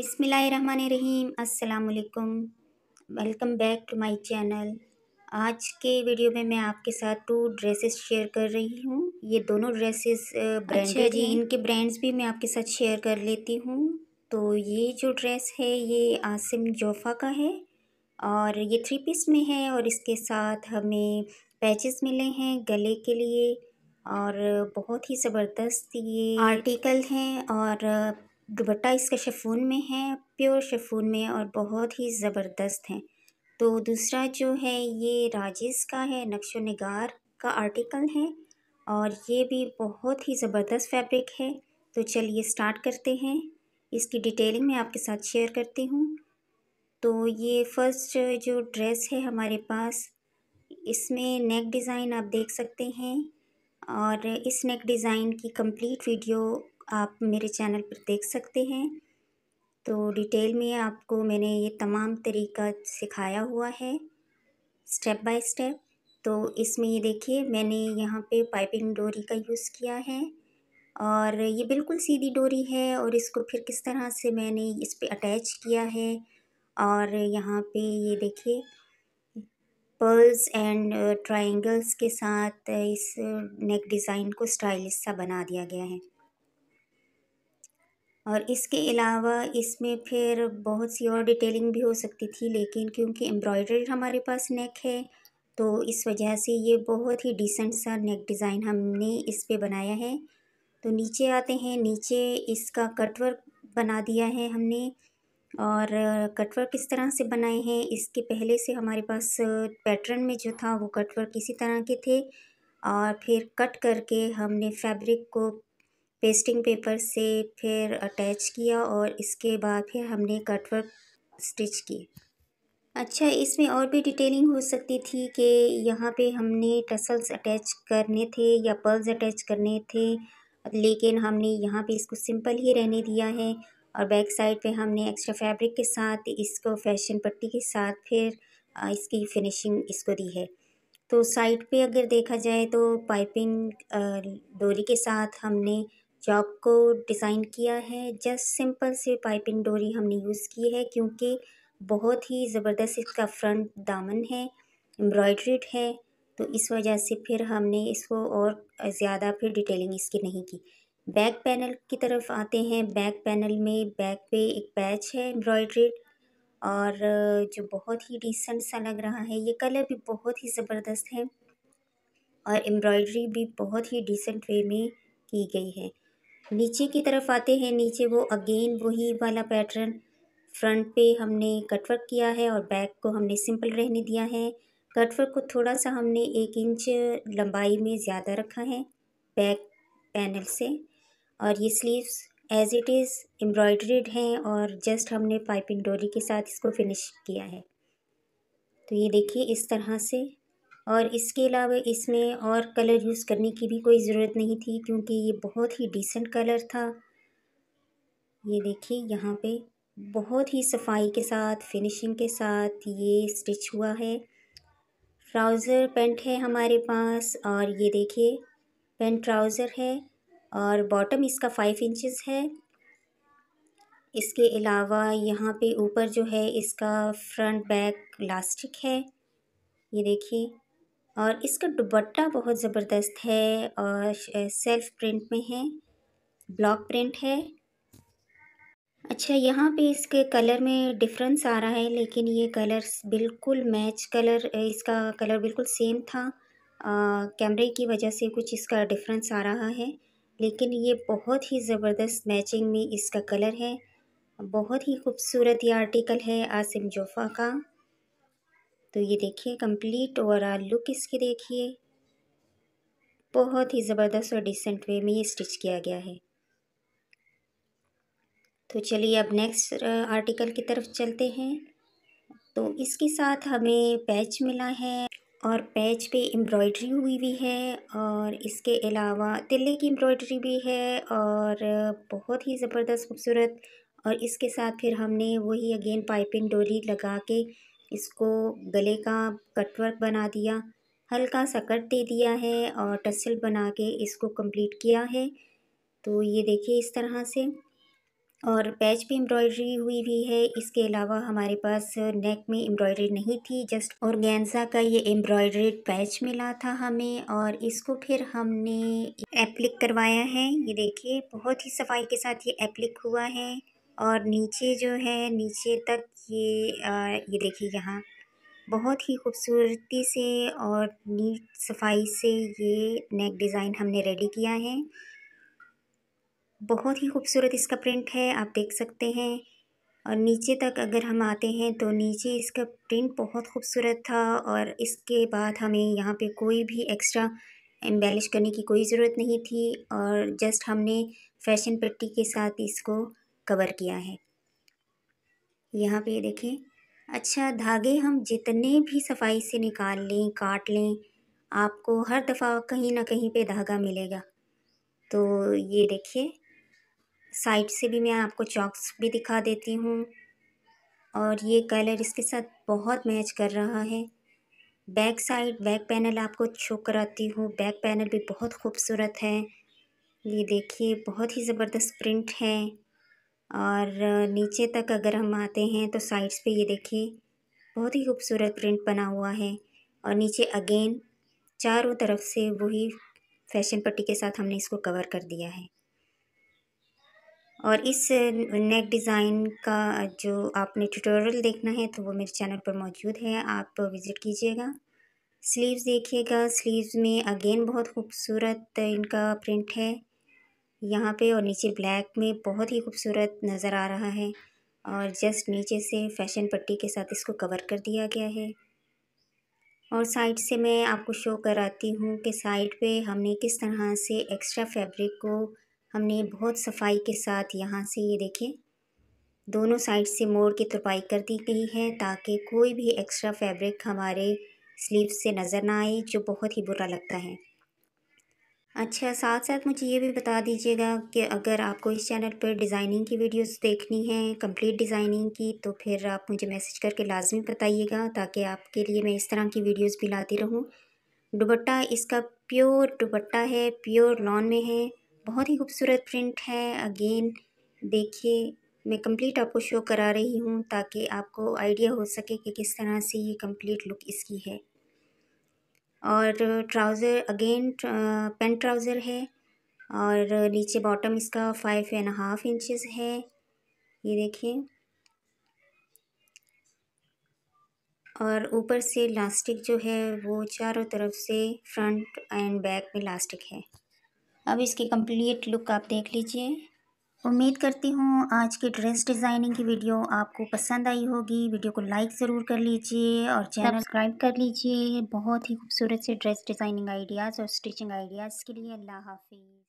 बिसमीम अल्लाम welcome back to my channel आज के वीडियो में मैं आपके साथ टू ड्रेसेस शेयर कर रही हूँ ये दोनों ड्रेसेस ब्रांड अच्छा जी इनके ब्रांड्स भी मैं आपके साथ शेयर कर लेती हूँ तो ये जो ड्रेस है ये आसिम जोफ़ा का है और ये थ्री पीस में है और इसके साथ हमें पैचेस मिले हैं गले के लिए और बहुत ही ज़बरदस्त ये आर्टिकल हैं और दुपट्टा इसका शेफोन में है प्योर शेफोन में और बहुत ही ज़बरदस्त है तो दूसरा जो है ये राजेश का है नक्श नगार का आर्टिकल है और ये भी बहुत ही ज़बरदस्त फैब्रिक है तो चलिए स्टार्ट करते हैं इसकी डिटेलिंग मैं आपके साथ शेयर करती हूँ तो ये फर्स्ट जो ड्रेस है हमारे पास इसमें नेक डिज़ाइन आप देख सकते हैं और इस नेक डिज़ाइन की कंप्लीट वीडियो आप मेरे चैनल पर देख सकते हैं तो डिटेल में आपको मैंने ये तमाम तरीका सिखाया हुआ है स्टेप बाय स्टेप तो इसमें ये देखिए मैंने यहाँ पे पाइपिंग डोरी का यूज़ किया है और ये बिल्कुल सीधी डोरी है और इसको फिर किस तरह से मैंने इस पर अटैच किया है और यहाँ पे ये देखिए पर्ल्स एंड ट्रायंगल्स के साथ इस नेक डिज़ाइन को स्टाइलिश सा बना दिया गया है और इसके अलावा इसमें फिर बहुत सी और डिटेलिंग भी हो सकती थी लेकिन क्योंकि एम्ब्रॉयडरी हमारे पास नेक है तो इस वजह से ये बहुत ही डिसेंट सा नेक डिज़ाइन हमने इस पर बनाया है तो नीचे आते हैं नीचे इसका कटवर्क बना दिया है हमने और कटवर्क किस तरह से बनाए हैं इसके पहले से हमारे पास पैटर्न में जो था वो कटवर्क इसी तरह के थे और फिर कट करके हमने फैब्रिक को पेस्टिंग पेपर से फिर अटैच किया और इसके बाद फिर हमने कटवर्क स्टिच की अच्छा इसमें और भी डिटेलिंग हो सकती थी कि यहाँ पे हमने टसल्स अटैच करने थे या पर्ल्स अटैच करने थे लेकिन हमने यहाँ पे इसको सिंपल ही रहने दिया है और बैक साइड पे हमने एक्स्ट्रा फैब्रिक के साथ इसको फैशन पट्टी के साथ फिर इसकी फिनिशिंग इसको दी है तो साइड पे अगर देखा जाए तो पाइपिंग डोरी के साथ हमने जॉब को डिज़ाइन किया है जस्ट सिंपल से पाइपिंग डोरी हमने यूज़ की है क्योंकि बहुत ही ज़बरदस्त इसका फ्रंट दामन है एम्ब्रॉयड्रीड है तो इस वजह से फिर हमने इसको और ज़्यादा फिर डिटेलिंग इसकी नहीं की बैक पैनल की तरफ आते हैं बैक पैनल में बैक पे एक पैच है एम्ब्रॉयड्रीड और जो बहुत ही डिसेंट सा लग रहा है ये कलर भी बहुत ही ज़बरदस्त है और एम्ब्रॉयड्री भी बहुत ही डिसेंट वे में की गई है नीचे की तरफ आते हैं नीचे वो अगेन वही वाला पैटर्न फ्रंट पे हमने कटवर्क किया है और बैक को हमने सिंपल रहने दिया है कटवर्क को थोड़ा सा हमने एक इंच लंबाई में ज़्यादा रखा है बैक पैनल से और ये sleeves as it is embroidered हैं और जस्ट हमने पाइपिंग डोरी के साथ इसको फिनिश किया है तो ये देखिए इस तरह से और इसके अलावा इसमें और कलर यूज़ करने की भी कोई ज़रूरत नहीं थी क्योंकि ये बहुत ही डिसेंट कलर था ये देखिए यहाँ पे बहुत ही सफाई के साथ फिनिशिंग के साथ ये स्टिच हुआ है ट्राउज़र पेंट है हमारे पास और ये देखिए पेंट ट्राउज़र है और बॉटम इसका फाइव इंचेस है इसके अलावा यहाँ पे ऊपर जो है इसका फ्रंट बैक लास्टिक है ये देखिए और इसका दुपट्टा बहुत ज़बरदस्त है और सेल्फ प्रिंट में है ब्लॉक प्रिंट है अच्छा यहाँ पे इसके कलर में डिफरेंस आ रहा है लेकिन ये कलर्स बिल्कुल मैच कलर इसका कलर बिल्कुल सेम था कैमरे की वजह से कुछ इसका डिफरेंस आ रहा है लेकिन ये बहुत ही ज़बरदस्त मैचिंग में इसका कलर है बहुत ही खूबसूरत ये आर्टिकल है आसिम जोफ़ा का तो ये देखिए कंप्लीट ओवरऑल लुक इसकी देखिए बहुत ही ज़बरदस्त और डिसेंट वे में ये स्टिच किया गया है तो चलिए अब नेक्स्ट आर्टिकल की तरफ चलते हैं तो इसके साथ हमें पैच मिला है और पैच पे एम्ब्रॉयडरी हुई भी है और इसके अलावा तिल्ले की एम्ब्रॉयडरी भी है और बहुत ही ज़बरदस्त खूबसूरत और इसके साथ फिर हमने वही अगेन पाइपिंग डोरी लगा के इसको गले का कटवर्क बना दिया हल्का सा कट दे दिया है और टसल बना के इसको कंप्लीट किया है तो ये देखिए इस तरह से और पैच भी एम्ब्रॉयडरी हुई भी है इसके अलावा हमारे पास नेक में एम्ब्रॉयडरी नहीं थी जस्ट और गेंजा का ये एम्ब्रॉयड्रेड पैच मिला था हमें और इसको फिर हमने एप्लिक करवाया है ये देखिए बहुत ही सफाई के साथ ये एप्लिक हुआ है और नीचे जो है नीचे तक ये आ, ये देखिए यहाँ बहुत ही खूबसूरती से और नीट सफाई से ये नेक डिज़ाइन हमने रेडी किया है बहुत ही खूबसूरत इसका प्रिंट है आप देख सकते हैं और नीचे तक अगर हम आते हैं तो नीचे इसका प्रिंट बहुत खूबसूरत था और इसके बाद हमें यहाँ पे कोई भी एक्स्ट्रा एम्बेलिश करने की कोई ज़रूरत नहीं थी और जस्ट हमने फैशन पट्टी के साथ इसको कवर किया है यहाँ पे देखिए अच्छा धागे हम जितने भी सफाई से निकाल लें काट लें आपको हर दफ़ा कहीं ना कहीं पे धागा मिलेगा तो ये देखिए साइड से भी मैं आपको चॉक्स भी दिखा देती हूँ और ये कलर इसके साथ बहुत मैच कर रहा है बैक साइड बैक पैनल आपको छो कराती हूँ बैक पैनल भी बहुत खूबसूरत है ये देखिए बहुत ही ज़बरदस्त प्रिंट है और नीचे तक अगर हम आते हैं तो साइड्स पे ये देखिए बहुत ही खूबसूरत प्रिंट बना हुआ है और नीचे अगेन चारों तरफ से वही फैशन पट्टी के साथ हमने इसको कवर कर दिया है और इस नेक डिज़ाइन का जो आपने ट्यूटोरियल देखना है तो वो मेरे चैनल पर मौजूद है आप विज़िट कीजिएगा स्लीव्स देखिएगा स्लीव्स में अगेन बहुत खूबसूरत इनका प्रिंट है यहाँ पे और नीचे ब्लैक में बहुत ही खूबसूरत नज़र आ रहा है और जस्ट नीचे से फैशन पट्टी के साथ इसको कवर कर दिया गया है और साइड से मैं आपको शो कराती हूँ कि साइड पे हमने किस तरह से एक्स्ट्रा फैब्रिक को हमने बहुत सफाई के साथ यहाँ से ये देखें दोनों साइड से मोड़ की तुरपाई कर दी गई है ताकि कोई भी एक्स्ट्रा फैब्रिक हमारे स्लीव से नज़र ना आए जो बहुत ही बुरा लगता है अच्छा साथ साथ मुझे ये भी बता दीजिएगा कि अगर आपको इस चैनल पर डिज़ाइनिंग की वीडियोस देखनी हैं कंप्लीट डिज़ाइनिंग की तो फिर आप मुझे मैसेज करके लाजमी बताइएगा ताकि आपके लिए मैं इस तरह की वीडियोस भी लाती रहूँ दुबट्टा इसका प्योर दुबट्टा है प्योर लॉन में है बहुत ही खूबसूरत प्रिंट है अगेन देखिए मैं कम्प्लीट आपको शो करा रही हूँ ताकि आपको आइडिया हो सके कि किस तरह से ये कम्प्लीट लुक इसकी है और ट्राउज़र अगेन पेंट ट्राउज़र है और नीचे बॉटम इसका फाइव एंड हाफ इंचेस है ये देखिए और ऊपर से लास्टिक जो है वो चारों तरफ से फ्रंट एंड बैक में लास्टिक है अब इसकी कंप्लीट लुक आप देख लीजिए उम्मीद करती हूँ आज के ड्रेस डिज़ाइनिंग की वीडियो आपको पसंद आई होगी वीडियो को लाइक ज़रूर कर लीजिए और चैनल सब्सक्राइब कर लीजिए बहुत ही खूबसूरत से ड्रेस डिज़ाइनिंग आइडियाज़ और स्टिचिंग आइडियाज़ के लिए अल्लाह हाफिज़